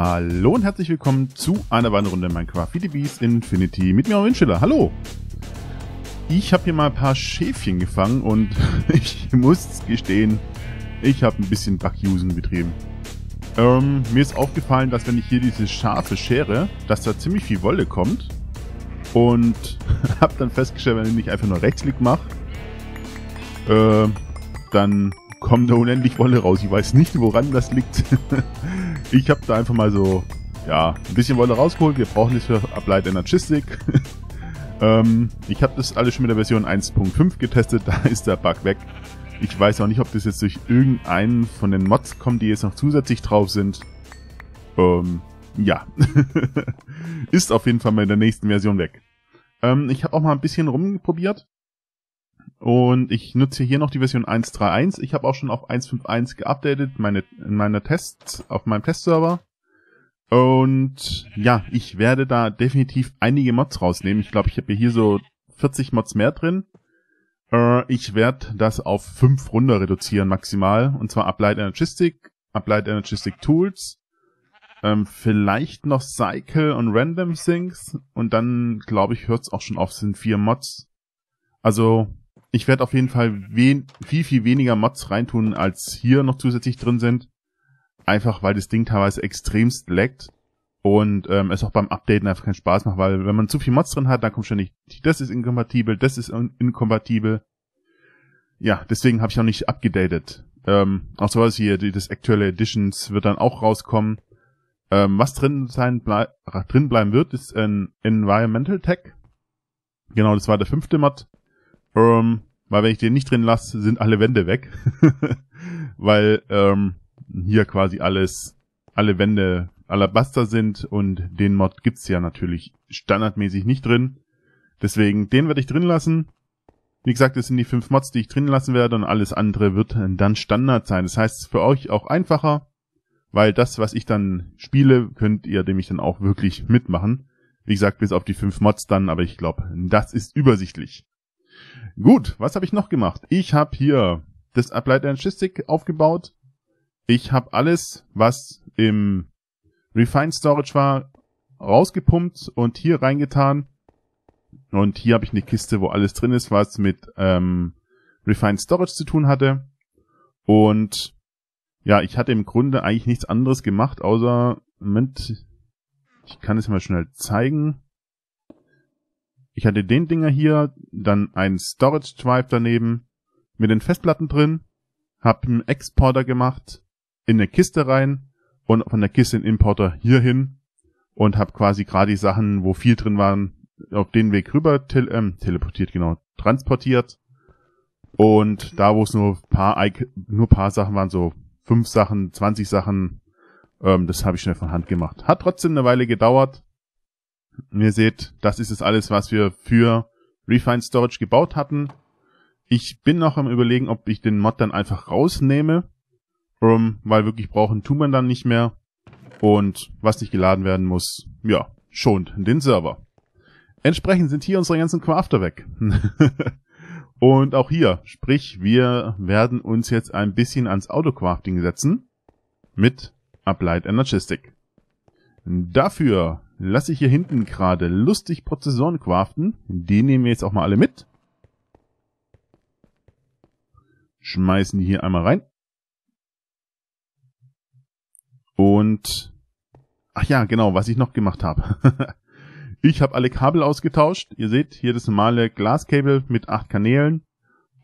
Hallo und herzlich willkommen zu einer weiteren Runde Minecraft VDBs Infinity mit mir, Armin Schiller. Hallo! Ich habe hier mal ein paar Schäfchen gefangen und ich muss gestehen, ich habe ein bisschen Backusen betrieben. Ähm, mir ist aufgefallen, dass wenn ich hier diese Schafe Schere, dass da ziemlich viel Wolle kommt. Und habe dann festgestellt, wenn ich einfach nur Rechtsklick mache, äh, dann kommt eine unendlich Wolle raus. Ich weiß nicht, woran das liegt. ich habe da einfach mal so, ja, ein bisschen Wolle rausgeholt. Wir brauchen das für Ableit Energistic. ähm, ich habe das alles schon mit der Version 1.5 getestet. Da ist der Bug weg. Ich weiß auch nicht, ob das jetzt durch irgendeinen von den Mods kommt, die jetzt noch zusätzlich drauf sind. Ähm, ja. ist auf jeden Fall mal in der nächsten Version weg. Ähm, ich habe auch mal ein bisschen rumprobiert. Und ich nutze hier noch die Version 1.3.1. Ich habe auch schon auf 1.5.1 geupdatet, meine, in meiner Tests, auf meinem Testserver. Und ja, ich werde da definitiv einige Mods rausnehmen. Ich glaube, ich habe hier so 40 Mods mehr drin. Äh, ich werde das auf 5 runter reduzieren maximal. Und zwar Applied Energistic, Applied Energistic Tools, ähm, vielleicht noch Cycle und Random Things. Und dann, glaube ich, hört es auch schon auf, sind 4 Mods. Also ich werde auf jeden Fall wen, viel, viel weniger Mods reintun, als hier noch zusätzlich drin sind. Einfach weil das Ding teilweise extremst laggt und ähm, es auch beim Updaten einfach keinen Spaß macht, weil wenn man zu viel Mods drin hat, dann kommt ständig, das ist inkompatibel, das ist in inkompatibel. Ja, deswegen habe ich auch nicht abgedatet. Ähm, auch sowas hier, die, das aktuelle Editions wird dann auch rauskommen. Ähm, was drin sein blei drin bleiben wird, ist ein Environmental Tag. Genau, das war der fünfte Mod ähm, weil wenn ich den nicht drin lasse, sind alle Wände weg. weil ähm, hier quasi alles, alle Wände Alabaster sind und den Mod gibt es ja natürlich standardmäßig nicht drin. Deswegen, den werde ich drin lassen. Wie gesagt, das sind die fünf Mods, die ich drin lassen werde und alles andere wird dann Standard sein. Das heißt, für euch auch einfacher, weil das, was ich dann spiele, könnt ihr nämlich dann auch wirklich mitmachen. Wie gesagt, bis auf die fünf Mods dann, aber ich glaube, das ist übersichtlich. Gut, was habe ich noch gemacht? Ich habe hier das Applied Anarchistic aufgebaut. Ich habe alles, was im Refined Storage war, rausgepumpt und hier reingetan. Und hier habe ich eine Kiste, wo alles drin ist, was mit ähm, Refined Storage zu tun hatte. Und ja, ich hatte im Grunde eigentlich nichts anderes gemacht, außer, Moment, ich kann es mal schnell zeigen. Ich hatte den Dinger hier, dann einen Storage Drive daneben, mit den Festplatten drin, hab einen Exporter gemacht, in eine Kiste rein und von der Kiste einen Importer hierhin und hab quasi gerade die Sachen, wo viel drin waren, auf den Weg rüber tele ähm, teleportiert, genau, transportiert. Und da, wo es nur paar, nur paar Sachen waren, so fünf Sachen, zwanzig Sachen, ähm, das habe ich schnell von Hand gemacht. Hat trotzdem eine Weile gedauert, und ihr seht, das ist es alles, was wir für Refined Storage gebaut hatten. Ich bin noch am überlegen, ob ich den Mod dann einfach rausnehme, um, weil wirklich brauchen tut man dann nicht mehr. Und was nicht geladen werden muss, ja, schont den Server. Entsprechend sind hier unsere ganzen Crafter weg. Und auch hier, sprich, wir werden uns jetzt ein bisschen ans Auto-Crafting setzen mit Applied Energistic. Dafür lasse ich hier hinten gerade lustig Prozessoren craften. Die nehmen wir jetzt auch mal alle mit. Schmeißen die hier einmal rein. Und... Ach ja, genau, was ich noch gemacht habe. ich habe alle Kabel ausgetauscht. Ihr seht hier das normale Glaskabel mit acht Kanälen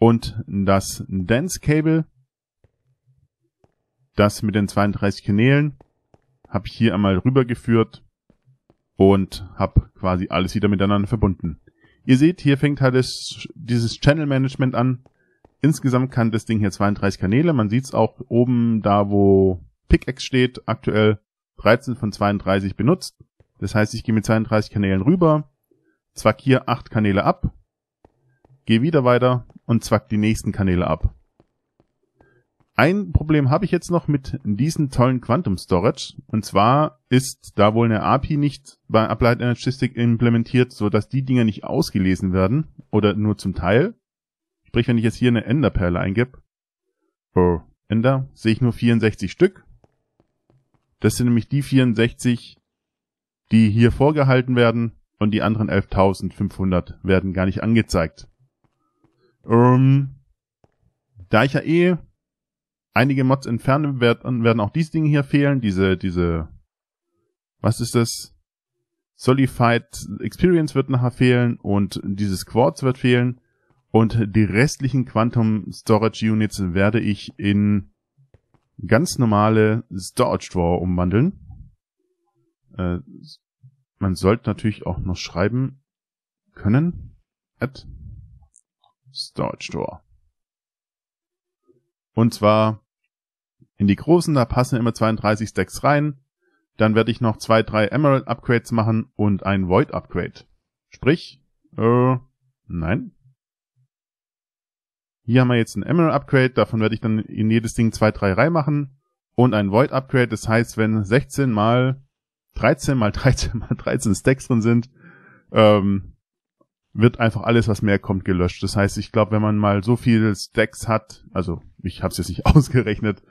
und das Dance Cable, das mit den 32 Kanälen, habe ich hier einmal rübergeführt und habe quasi alles wieder miteinander verbunden. Ihr seht, hier fängt halt das, dieses Channel Management an. Insgesamt kann das Ding hier 32 Kanäle. Man sieht es auch oben da, wo Pickaxe steht, aktuell 13 von 32 benutzt. Das heißt, ich gehe mit 32 Kanälen rüber, zwack hier 8 Kanäle ab, gehe wieder weiter und zwack die nächsten Kanäle ab. Ein Problem habe ich jetzt noch mit diesem tollen Quantum Storage. Und zwar ist da wohl eine API nicht bei Applied Energistic implementiert, so dass die Dinge nicht ausgelesen werden. Oder nur zum Teil. Sprich, wenn ich jetzt hier eine Enderperle eingebe. Oh, Ender, sehe ich nur 64 Stück. Das sind nämlich die 64, die hier vorgehalten werden. Und die anderen 11.500 werden gar nicht angezeigt. Ähm, da ich ja eh einige Mods entfernen, werden, werden auch diese Dinge hier fehlen. Diese, diese, was ist das? Solified Experience wird nachher fehlen und dieses Quartz wird fehlen. Und die restlichen Quantum Storage Units werde ich in ganz normale Storage Drawer umwandeln. Äh, man sollte natürlich auch noch schreiben können. At Storage Drawer. Und zwar in die großen, da passen immer 32 Stacks rein. Dann werde ich noch zwei, drei Emerald Upgrades machen und ein Void Upgrade. Sprich, äh, nein. Hier haben wir jetzt ein Emerald Upgrade, davon werde ich dann in jedes Ding zwei, drei machen. Und ein Void Upgrade, das heißt, wenn 16 mal 13 mal 13 mal 13 Stacks drin sind, ähm, wird einfach alles, was mehr kommt, gelöscht. Das heißt, ich glaube, wenn man mal so viele Stacks hat, also ich habe es jetzt nicht ausgerechnet,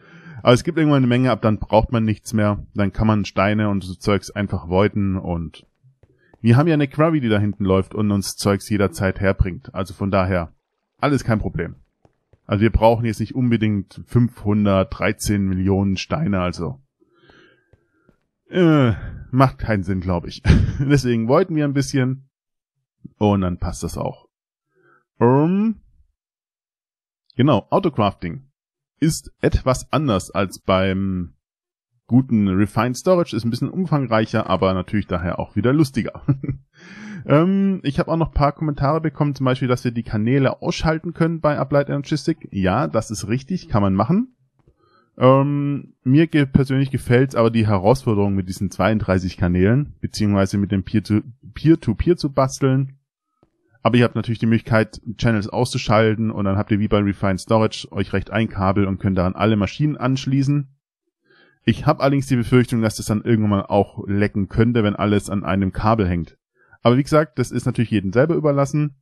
aber es gibt irgendwann eine Menge ab, dann braucht man nichts mehr. Dann kann man Steine und so Zeugs einfach voiden und wir haben ja eine Quarry, die da hinten läuft und uns Zeugs jederzeit herbringt. Also von daher, alles kein Problem. Also wir brauchen jetzt nicht unbedingt 513 Millionen Steine, also. Äh, macht keinen Sinn, glaube ich. Deswegen wollten wir ein bisschen. Und dann passt das auch. Um, ähm, genau, Autocrafting ist etwas anders als beim guten Refined Storage, ist ein bisschen umfangreicher, aber natürlich daher auch wieder lustiger. ähm, ich habe auch noch ein paar Kommentare bekommen, zum Beispiel, dass wir die Kanäle ausschalten können bei Applied Energistic. Ja, das ist richtig, kann man machen. Ähm, mir ge persönlich gefällt aber die Herausforderung mit diesen 32 Kanälen, beziehungsweise mit dem Peer-to-Peer -Peer zu basteln aber ihr habt natürlich die Möglichkeit, Channels auszuschalten und dann habt ihr wie bei Refined Storage euch recht ein Kabel und könnt daran alle Maschinen anschließen. Ich habe allerdings die Befürchtung, dass das dann irgendwann mal auch lecken könnte, wenn alles an einem Kabel hängt. Aber wie gesagt, das ist natürlich jedem selber überlassen.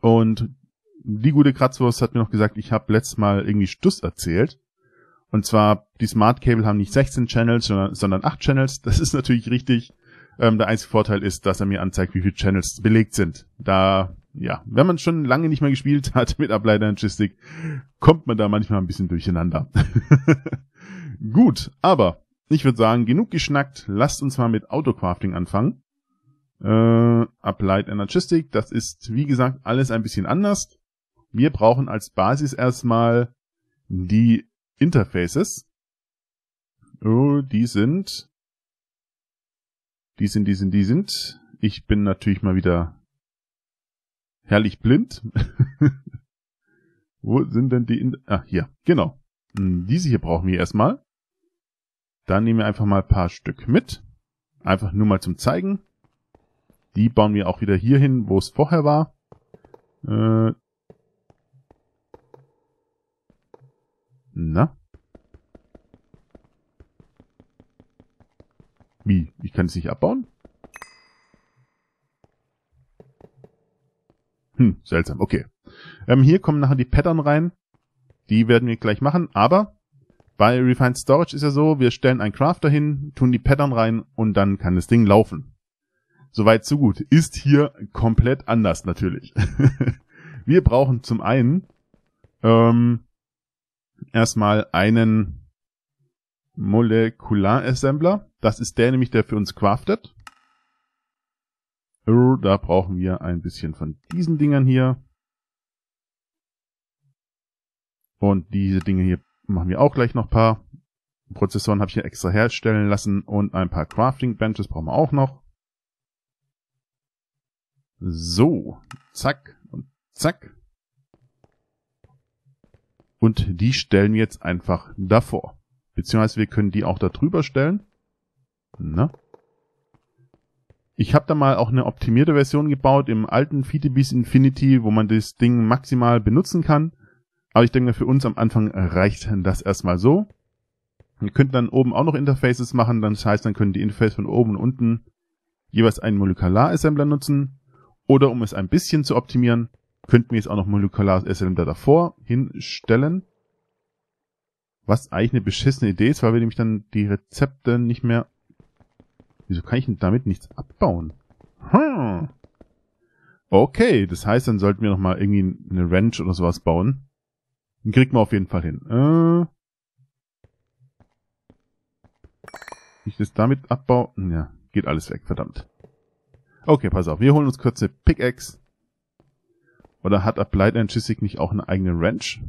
Und die gute Kratzwurst hat mir noch gesagt, ich habe letztes Mal irgendwie Stuss erzählt. Und zwar, die Smart Cable haben nicht 16 Channels, sondern 8 Channels. Das ist natürlich richtig ähm, der einzige Vorteil ist, dass er mir anzeigt, wie viele Channels belegt sind. Da, ja, wenn man schon lange nicht mehr gespielt hat mit Ableiter und Chistic, kommt man da manchmal ein bisschen durcheinander. Gut, aber ich würde sagen, genug geschnackt, lasst uns mal mit Autocrafting anfangen. Äh, Applied Energistic, das ist wie gesagt alles ein bisschen anders. Wir brauchen als Basis erstmal die Interfaces. Oh, die sind die sind, die sind, die sind. Ich bin natürlich mal wieder herrlich blind. Wo sind denn die? In ah, hier, genau. Hm, diese hier brauchen wir erstmal. Dann nehmen wir einfach mal ein paar Stück mit. Einfach nur mal zum Zeigen. Die bauen wir auch wieder hier hin, wo es vorher war. Äh na? Wie? Ich kann es nicht abbauen? Hm, seltsam. Okay. Ähm, hier kommen nachher die Pattern rein. Die werden wir gleich machen, aber bei Refined Storage ist ja so, wir stellen einen Crafter hin, tun die Pattern rein und dann kann das Ding laufen. Soweit so gut. Ist hier komplett anders natürlich. wir brauchen zum einen ähm, erstmal einen Molekular Assembler. Das ist der nämlich, der für uns craftet. Da brauchen wir ein bisschen von diesen Dingern hier. Und diese Dinge hier machen wir auch gleich noch ein paar. Prozessoren habe ich hier extra herstellen lassen und ein paar Crafting Benches brauchen wir auch noch. So, zack und zack. Und die stellen wir jetzt einfach davor. Beziehungsweise wir können die auch da drüber stellen. Ne? Ich habe da mal auch eine optimierte Version gebaut im alten FideBees Infinity, wo man das Ding maximal benutzen kann. Aber ich denke, für uns am Anfang reicht das erstmal so. Ihr könnt dann oben auch noch Interfaces machen, das heißt, dann können die Interfaces von oben und unten jeweils einen Molekular-Assembler nutzen. Oder um es ein bisschen zu optimieren, könnten wir jetzt auch noch Molekular-Assembler davor hinstellen. Was eigentlich eine beschissene Idee ist, weil wir nämlich dann die Rezepte nicht mehr Wieso kann ich denn damit nichts abbauen? Hm. Okay, das heißt, dann sollten wir nochmal irgendwie eine Ranch oder sowas bauen. Den kriegt man auf jeden Fall hin. Äh. Ich das damit abbau... Hm, ja, geht alles weg, verdammt. Okay, pass auf. Wir holen uns kurze Pickaxe. Oder hat Applied Antistic nicht auch eine eigene Ranch?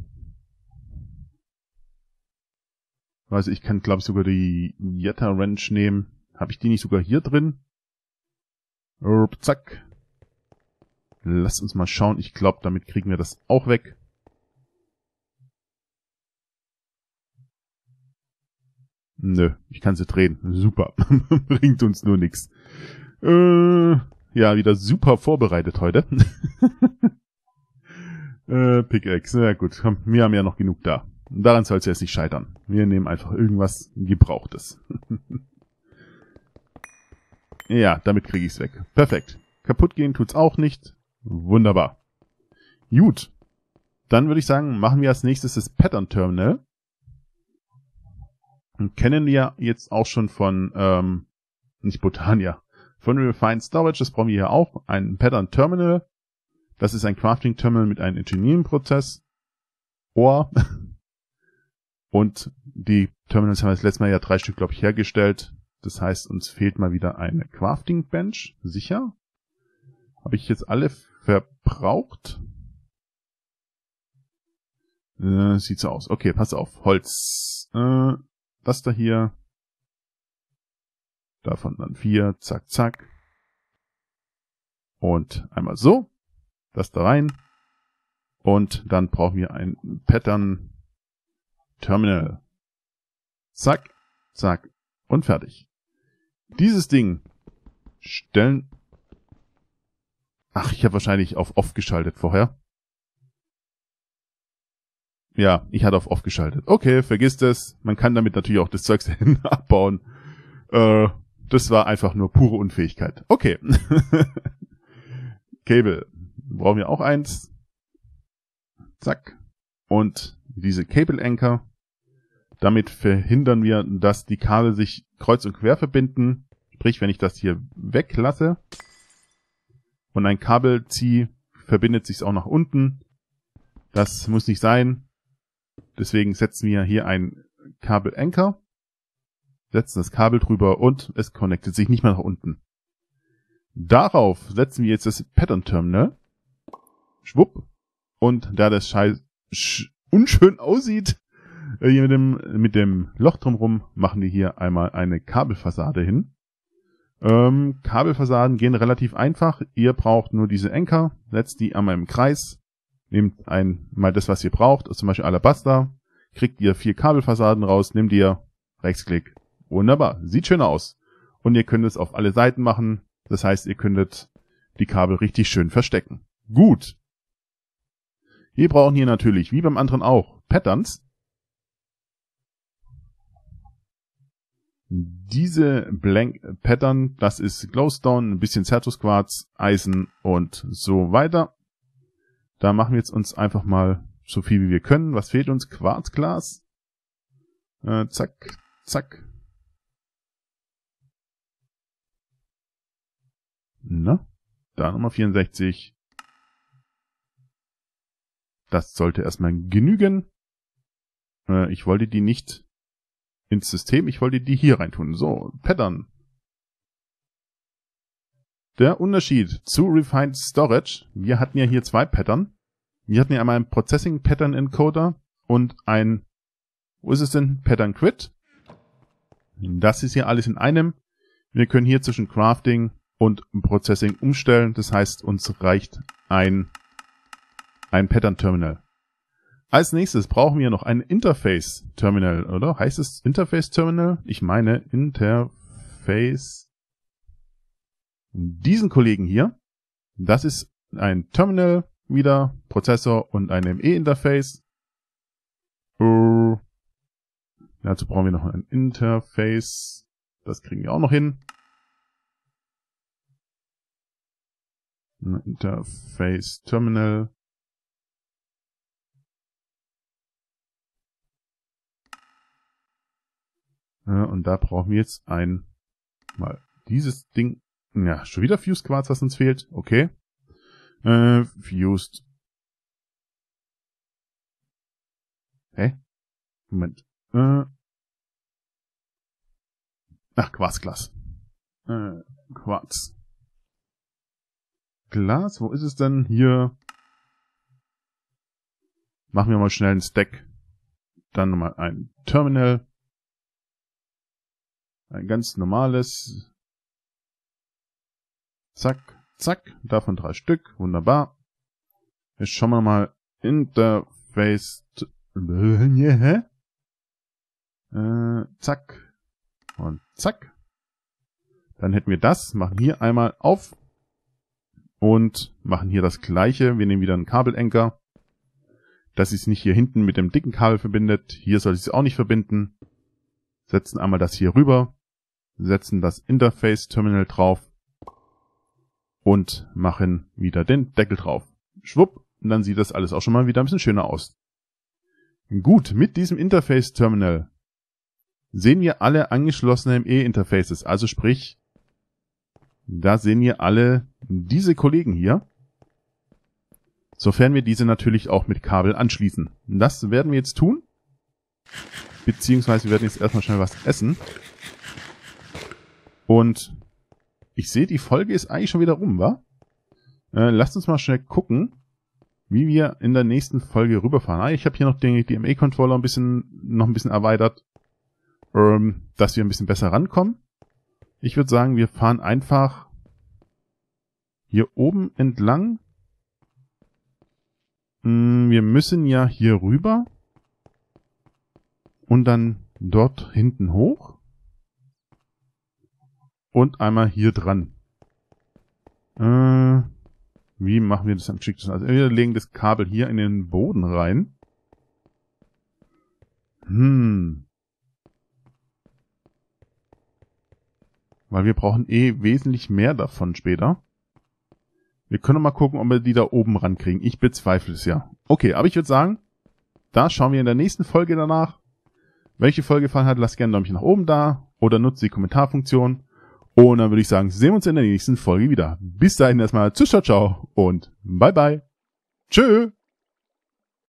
Also ich kann, glaube ich, sogar die Jetta Ranch nehmen. Habe ich die nicht sogar hier drin? Rup, zack. Lass uns mal schauen. Ich glaube, damit kriegen wir das auch weg. Nö, ich kann sie drehen. Super. Bringt uns nur nichts. Äh, ja, wieder super vorbereitet heute. äh, Pickaxe. Na ja, gut, komm, wir haben ja noch genug da. Daran soll es jetzt nicht scheitern. Wir nehmen einfach irgendwas Gebrauchtes. Ja, damit kriege ich's weg. Perfekt. Kaputt gehen tut's auch nicht. Wunderbar. Gut. Dann würde ich sagen, machen wir als nächstes das Pattern Terminal. Und kennen wir jetzt auch schon von, ähm, nicht Botania, von Refined Storage, das brauchen wir hier auch, ein Pattern Terminal. Das ist ein Crafting Terminal mit einem Engineering-Prozess. Ohr. Und die Terminals haben wir das letzte Mal ja drei Stück, glaube ich, hergestellt. Das heißt, uns fehlt mal wieder eine Crafting Bench, sicher. Habe ich jetzt alle verbraucht? Äh, sieht so aus. Okay, pass auf. Holz. Äh, das da hier. Davon dann vier. Zack, zack. Und einmal so. Das da rein. Und dann brauchen wir ein Pattern Terminal. Zack, zack und fertig. Dieses Ding stellen... Ach, ich habe wahrscheinlich auf Off geschaltet vorher. Ja, ich hatte auf Off geschaltet. Okay, vergiss das. Man kann damit natürlich auch das Zeugs dahin abbauen. Äh, das war einfach nur pure Unfähigkeit. Okay. Cable. Brauchen wir auch eins. Zack. Und diese Cable Anchor damit verhindern wir, dass die Kabel sich kreuz und quer verbinden. Sprich, wenn ich das hier weglasse und ein Kabel ziehe, verbindet sich auch nach unten. Das muss nicht sein. Deswegen setzen wir hier ein Kabel Anchor, setzen das Kabel drüber und es connectet sich nicht mehr nach unten. Darauf setzen wir jetzt das Pattern Terminal. Schwupp. Und da das Scheiß unschön aussieht, äh, mit, dem, mit dem Loch drumherum machen die hier einmal eine Kabelfassade hin. Ähm, Kabelfassaden gehen relativ einfach. Ihr braucht nur diese Enker, setzt die einmal im Kreis, nehmt einmal das, was ihr braucht, zum Beispiel Alabaster, kriegt ihr vier Kabelfassaden raus, nehmt ihr Rechtsklick. Wunderbar, sieht schön aus. Und ihr könnt es auf alle Seiten machen. Das heißt, ihr könntet die Kabel richtig schön verstecken. Gut. Wir brauchen hier natürlich, wie beim anderen auch, Patterns. Diese Blank Pattern, das ist Glowstone, ein bisschen Zertusquarz, Eisen und so weiter. Da machen wir jetzt uns einfach mal so viel wie wir können. Was fehlt uns? Quarzglas. Äh, zack, zack. Na, da nochmal 64. Das sollte erstmal genügen. Äh, ich wollte die nicht ins System, ich wollte die hier reintun. So, Pattern. Der Unterschied zu Refined Storage, wir hatten ja hier zwei Pattern. Wir hatten ja einmal einen Processing Pattern Encoder und ein, wo ist es denn? Pattern Quit. Das ist hier alles in einem. Wir können hier zwischen Crafting und Processing umstellen. Das heißt, uns reicht ein, ein Pattern Terminal. Als nächstes brauchen wir noch ein Interface Terminal, oder? Heißt es Interface Terminal? Ich meine Interface. Diesen Kollegen hier. Das ist ein Terminal wieder, Prozessor und ein ME-Interface. Uh, dazu brauchen wir noch ein Interface. Das kriegen wir auch noch hin. Interface Terminal. Ja, und da brauchen wir jetzt ein, mal dieses Ding, ja, schon wieder Fused Quarz, was uns fehlt, okay. Äh, Fused. Hä? Moment. Äh. Ach, Quarzglas. Äh, Quarz. Glas, wo ist es denn? Hier. Machen wir mal schnell einen Stack. Dann nochmal ein Terminal. Ein ganz normales. Zack, zack. Davon drei Stück. Wunderbar. Jetzt schauen wir mal. Interface. Hä? Äh, zack. Und zack. Dann hätten wir das. Machen hier einmal auf. Und machen hier das gleiche. Wir nehmen wieder einen Kabelenker. Dass es nicht hier hinten mit dem dicken Kabel verbindet. Hier soll ich es auch nicht verbinden. Setzen einmal das hier rüber setzen das Interface Terminal drauf und machen wieder den Deckel drauf. Schwupp, und dann sieht das alles auch schon mal wieder ein bisschen schöner aus. Gut, mit diesem Interface Terminal sehen wir alle angeschlossenen ME-Interfaces, also sprich, da sehen wir alle diese Kollegen hier, sofern wir diese natürlich auch mit Kabel anschließen. Das werden wir jetzt tun, beziehungsweise wir werden jetzt erstmal schnell was essen. Und ich sehe, die Folge ist eigentlich schon wieder rum, wa? Äh, lasst uns mal schnell gucken, wie wir in der nächsten Folge rüberfahren. Ah, ich habe hier noch den DMA-Controller ein bisschen, noch ein bisschen erweitert, ähm, dass wir ein bisschen besser rankommen. Ich würde sagen, wir fahren einfach hier oben entlang. Hm, wir müssen ja hier rüber und dann dort hinten hoch. Und einmal hier dran. Äh, wie machen wir das am schicksten? Also wir legen das Kabel hier in den Boden rein. Hm. Weil wir brauchen eh wesentlich mehr davon später. Wir können mal gucken, ob wir die da oben rankriegen. Ich bezweifle es ja. Okay, aber ich würde sagen, da schauen wir in der nächsten Folge danach. Welche Folge gefallen hat, lasst gerne ein Däumchen nach oben da oder nutzt die Kommentarfunktion. Und dann würde ich sagen, sehen wir uns in der nächsten Folge wieder. Bis dahin erstmal, tschüss, ciao, ciao und bye bye. Tschö.